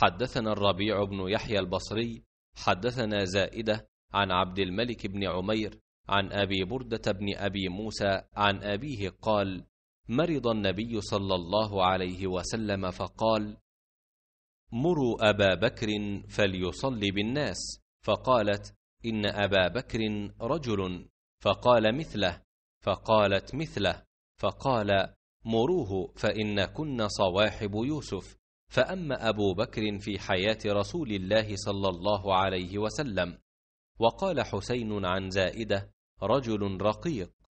حدثنا الربيع بن يحيى البصري حدثنا زائده عن عبد الملك بن عمير عن ابي برده بن ابي موسى عن ابيه قال مرض النبي صلى الله عليه وسلم فقال مروا ابا بكر فليصلي بالناس فقالت ان ابا بكر رجل فقال مثله فقالت مثله فقال مروه فان كن صواحب يوسف فأما أبو بكر في حياة رسول الله صلى الله عليه وسلم وقال حسين عن زائدة رجل رقيق